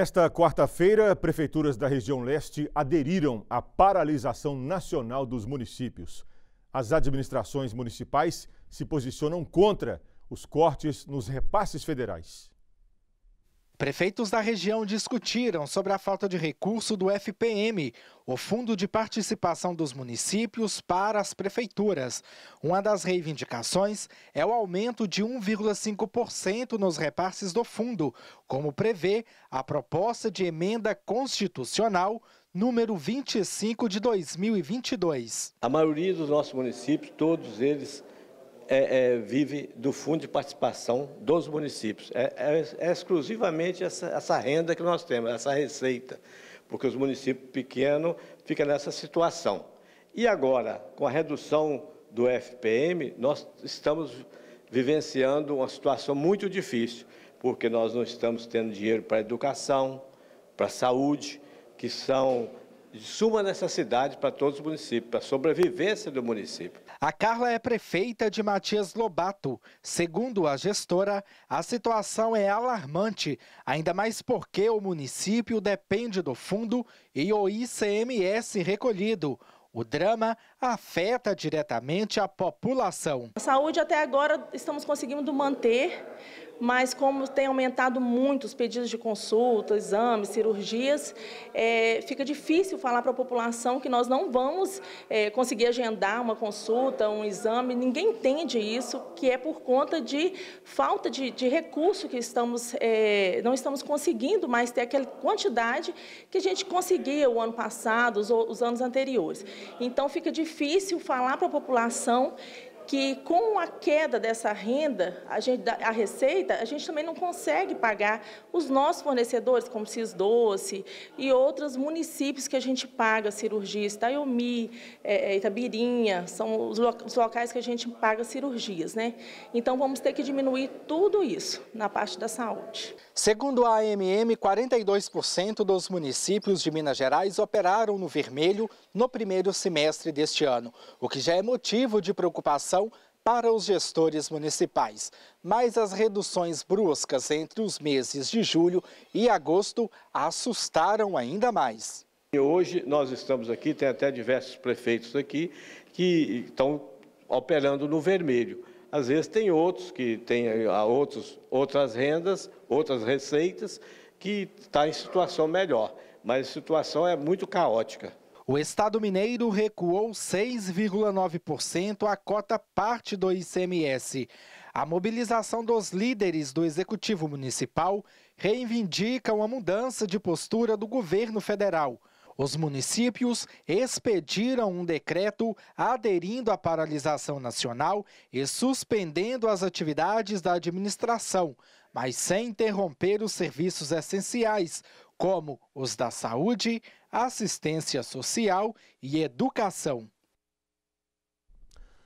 Nesta quarta-feira, prefeituras da região leste aderiram à paralisação nacional dos municípios. As administrações municipais se posicionam contra os cortes nos repasses federais. Prefeitos da região discutiram sobre a falta de recurso do FPM, o Fundo de Participação dos Municípios para as Prefeituras. Uma das reivindicações é o aumento de 1,5% nos repasses do fundo, como prevê a proposta de emenda constitucional número 25 de 2022. A maioria dos nossos municípios, todos eles é, é, vive do fundo de participação dos municípios. É, é, é exclusivamente essa, essa, renda que nós temos, essa receita, porque os municípios pequenos ficam nessa situação. E agora, com a redução do FPM, nós estamos vivenciando uma situação muito difícil, porque nós não estamos tendo dinheiro para educação, para saúde, que são de suma necessidade para todos os municípios, para a sobrevivência do município. A Carla é prefeita de Matias Lobato. Segundo a gestora, a situação é alarmante, ainda mais porque o município depende do fundo e o ICMS recolhido. O drama afeta diretamente a população. A saúde até agora estamos conseguindo manter, mas como tem aumentado muito os pedidos de consulta, exames, cirurgias, é, fica difícil falar para a população que nós não vamos é, conseguir agendar uma consulta, um exame, ninguém entende isso, que é por conta de falta de, de recurso que estamos, é, não estamos conseguindo mais ter aquela quantidade que a gente conseguia o ano passado, os, os anos anteriores. Então, fica difícil falar para a população que com a queda dessa renda, a, gente, a receita, a gente também não consegue pagar os nossos fornecedores, como Cis Doce e outros municípios que a gente paga cirurgias, Itaiomi, é, é Itabirinha, são os, locais que a gente paga cirurgias. Né? Então, vamos ter que diminuir tudo isso na parte da saúde. Segundo a AMM, 42% dos municípios de Minas Gerais operaram no vermelho no primeiro semestre deste ano, o que já é motivo de preocupação para os gestores municipais, mas as reduções bruscas entre os meses de julho e agosto assustaram ainda mais. E hoje nós estamos aqui, tem até diversos prefeitos aqui que estão operando no vermelho. Às vezes tem outros que têm ah, outros, outras rendas, outras receitas, que está em situação melhor, mas a situação é muito caótica. O Estado mineiro recuou 6,9% a cota parte do ICMS. A mobilização dos líderes do Executivo Municipal reivindica uma mudança de postura do governo federal. Os municípios expediram um decreto aderindo à paralisação nacional e suspendendo as atividades da administração, mas sem interromper os serviços essenciais, como os da saúde, assistência social e educação.